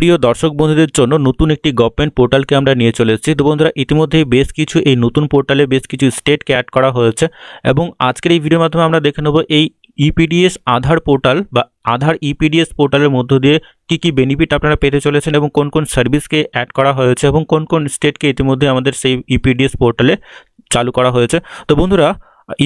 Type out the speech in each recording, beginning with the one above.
প্রিয় দর্শক বন্ধুদের জন্য নতুন একটি গভর্নমেন্ট পোর্টালকে আমরা নিয়ে চলে এসেছি তো বন্ধুরা ইতিমধ্যেই বেশ কিছু এই নতুন পোর্টালে বেশ কিছু স্টেটকে অ্যাড করা হয়েছে এবং আজকের এই ভিডিওর মাধ্যমে আমরা দেখে নেব এই ইপিডিএস e আধার পোর্টাল বা আধার ইপিডিএস e পোর্টালের মধ্য দিয়ে কি কি বেনিফিট আপনারা পেতে চলেছেন এবং কোন কোন সার্ভিসকে অ্যাড করা হয়েছে এবং কোন কোন স্টেটকে ইতিমধ্যে আমাদের সেই ইপিডিএস e পোর্টালে চালু করা হয়েছে তো বন্ধুরা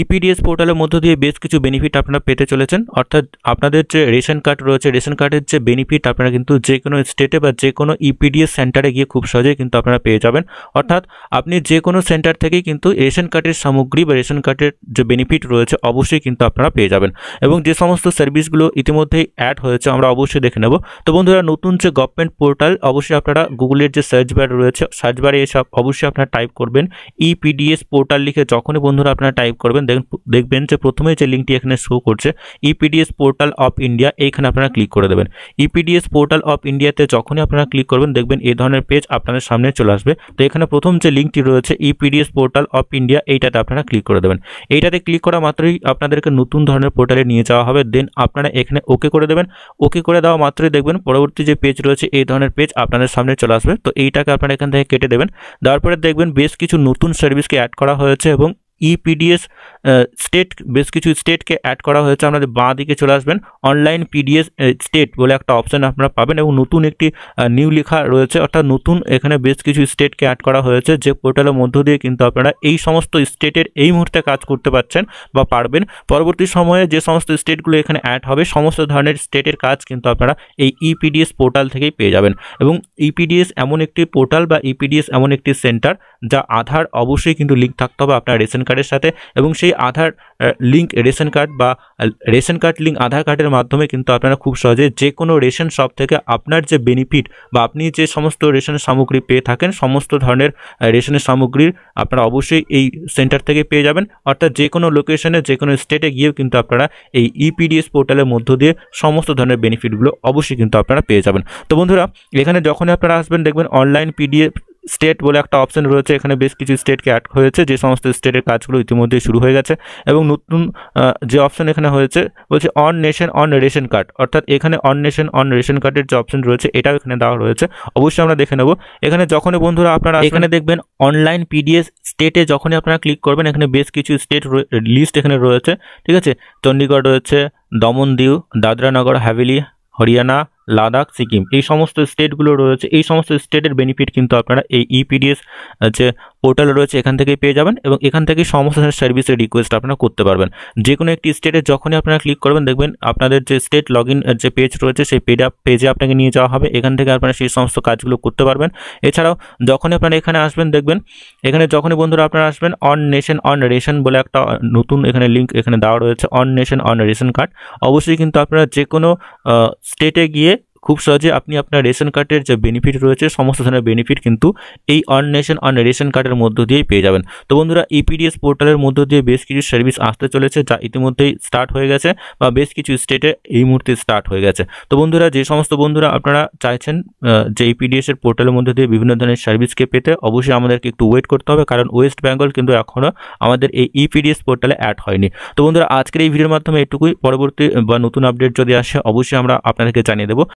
ইপিডিএস e পোর্টালের মধ্য দিয়ে বেশ কিছু বেনিফিট আপনারা পেতে চলেছেন অর্থাৎ আপনাদের যে রেশন কার্ড রয়েছে রেশন কার্ডের যে বেনিফিট আপনারা কিন্তু যে কোনো স্টেটে বা যে কোনো ইপিডিএস e সেন্টারে গিয়ে খুব সহজেই কিন্তু আপনারা পেয়ে যাবেন অর্থাৎ আপনি যে কোনো সেন্টার থেকেই কিন্তু রেশন কার্ডের সামগ্রী বা রেশন কার্ডের যে বেনিফিট রয়েছে অবশ্যই কিন্তু আপনারা পেয়ে যাবেন এবং যে সমস্ত সার্ভিসগুলো ইতিমধ্যেই অ্যাড হয়েছে আমরা অবশ্যই দেখে নেব তো বন্ধুরা নতুন যে গভর্নমেন্ট পোর্টাল অবশ্যই আপনারা গুগলের যে সার্চ বার রয়েছে সার্চ বারে এসব অবশ্যই আপনারা টাইপ করবেন ইপিডিএস e পোর্টাল লিখে যখনই বন্ধুরা আপনারা টাইপ করবেন দেখুন দেখবেন যে প্রথমে যে লিঙ্কটি এখানে শো করছে ইপিডিএস পোর্টাল অফ ইন্ডিয়া এইখানে আপনারা ক্লিক করে দেবেন ইপিডিএস পোর্টাল অফ ইন্ডিয়াতে যখনই আপনারা ক্লিক করবেন দেখবেন এই ধরনের পেজ আপনাদের সামনে চলে আসবে তো এখানে প্রথম যে লিঙ্কটি রয়েছে ইপিডিএস পোর্টাল অফ ইন্ডিয়া এইটাতে আপনারা ক্লিক করে দেবেন এইটাতে ক্লিক করা মাত্রই আপনাদেরকে নতুন ধরনের পোর্টালে নিয়ে যাওয়া হবে দেন আপনারা এখানে ওকে করে দেবেন ওকে করে দেওয়া মাত্রই দেখবেন পরবর্তী যে পেজ রয়েছে এই ধরনের পেজ আপনাদের সামনে চলে আসবে তো এইটাকে আপনারা এখান থেকে কেটে দেবেন তারপরে দেখবেন বেশ কিছু নতুন সার্ভিসকে অ্যাড করা হয়েছে এবং ইপিডিএস e স্টেট বেশ কিছু স্টেটকে অ্যাড করা হয়েছে আপনাদের বাঁ দিকে চলে আসবেন অনলাইন পিডিএস স্টেট বলে একটা অপশান আপনারা পাবেন এবং নতুন একটি নিউ লেখা রয়েছে অর্থাৎ নতুন এখানে বেশ কিছু স্টেটকে অ্যাড করা হয়েছে যে পোর্টালের মধ্য দিয়ে কিন্তু আপনারা এই সমস্ত স্টেটের এই মুহূর্তে কাজ করতে পারছেন বা পারবেন পরবর্তী সময়ে যে সমস্ত স্টেটগুলো এখানে অ্যাড হবে সমস্ত ধরনের স্টেটের কাজ কিন্তু আপনারা এই ইপিডিএস e পোর্টাল থেকেই পেয়ে যাবেন এবং ইপিডিএস e এমন একটি পোর্টাল বা ইপিডিএস এমন একটি সেন্টার যা আধার অবশ্যই কিন্তু লিঙ্ক থাকতে হবে আপনার রেশন কার্ড কার্ডের সাথে এবং সেই আধার লিঙ্ক রেশন কার্ড বা রেশন কার্ড লিঙ্ক আধার কার্ডের মাধ্যমে কিন্তু আপনারা খুব সহজে যে কোনো রেশন শপ থেকে আপনার যে বেনিফিট বা আপনি যে সমস্ত রেশনের সামগ্রী পেয়ে থাকেন সমস্ত ধরনের রেশনের সামগ্রীর আপনারা অবশ্যই এই সেন্টার থেকে পেয়ে যাবেন অর্থাৎ যে কোনো লোকেশনে যে কোনো স্টেটে গিয়েও কিন্তু আপনারা এই ইপিডিএস e পোর্টালের মধ্য দিয়ে সমস্ত ধরনের বেনিফিটগুলো অবশ্যই কিন্তু আপনারা পেয়ে যাবেন তো বন্ধুরা এখানে যখনই আপনারা আসবেন দেখবেন অনলাইন পিডিএফ স্টেট বলে একটা অপশন রয়েছে এখানে বেশ কিছু স্টেটকে অ্যাড হয়েছে যে সমস্ত স্টেটের কাজগুলো ইতিমধ্যে শুরু হয়ে গেছে এবং নতুন যে অপশন এখানে হয়েছে বলছে one nation one ration card অর্থাৎ এখানে অন নেশন অন রেশন কার্ডের যে অপশন রয়েছে এটাও এখানে দেওয়া রয়েছে অবশ্যই আমরা দেখে নেব এখানে যখনই বন্ধুরা আপনারা এখানে দেখবেন অনলাইন পিডিএস স্টেটে যখনই আপনারা ক্লিক করবেন এখানে বেশ কিছু স্টেট লিস্ট এখানে রয়েছে ঠিক আছে চণ্ডীগড় রয়েছে দমন দিউ দাদরানগর হাভেলি হরিয়ানা লাদাখ সিকিম এই সমস্ত স্টেটগুলো রয়েছে এই সমস্ত স্টেটের বেনিফিট কিন্তু আপনারা এই ইপিডিএস e যে পোর্টাল রয়েছে এখান থেকেই পেয়ে যাবেন এবং এখান থেকেই সমস্ত সার্ভিসের রিকোয়েস্ট আপনারা করতে পারবেন যে কোনো একটি স্টেটে যখনই আপনারা ক্লিক করবেন দেখবেন আপনাদের যে স্টেট লগ যে পেজ রয়েছে সেই পেজ পেজে আপনাকে নিয়ে যাওয়া হবে এখান থেকে আপনারা সেই সমস্ত কাজগুলো করতে পারবেন এছাড়াও যখনই আপনারা এখানে আসবেন দেখবেন এখানে যখনই বন্ধুরা আপনারা আসবেন অন নেশন অন রেশন বলে একটা নতুন এখানে লিঙ্ক এখানে দেওয়া রয়েছে one nation one ration card অবশ্যই কিন্তু আপনারা যে কোনো স্টেটে গিয়ে খুব সহজে আপনি আপনার রেশন কার্ডের যে বেনিফিট রয়েছে সমস্ত ধরনের বেনিফিট কিন্তু এই অন নেশন অন রেশন কার্ডের মধ্য দিয়েই পেয়ে যাবেন তো বন্ধুরা ইপিডিএস e পোর্টালের মধ্য দিয়ে বেশ কিছু সার্ভিস আসতে চলেছে যা ইতিমধ্যেই স্টার্ট হয়ে গেছে বা বেশ কিছু স্টেটে এই মুহূর্তে স্টার্ট হয়ে গেছে তো বন্ধুরা যে সমস্ত বন্ধুরা আপনারা চাইছেন যে ইপিডিএস e এর পোর্টালের মধ্যে দিয়ে বিভিন্ন ধরনের সার্ভিসকে পেতে অবশ্যই আমাদেরকে একটু ওয়েট করতে হবে কারণ ওয়েস্ট বেঙ্গল কিন্তু এখনও আমাদের এই ইপিডিএস পোর্টালে অ্যাড হয়নি তো বন্ধুরা আজকের এই ভিডিওর মাধ্যমে এটুকুই পরবর্তী বা নতুন আপডেট যদি আসে অবশ্যই আমরা আপনাদেরকে জানিয়ে দেবো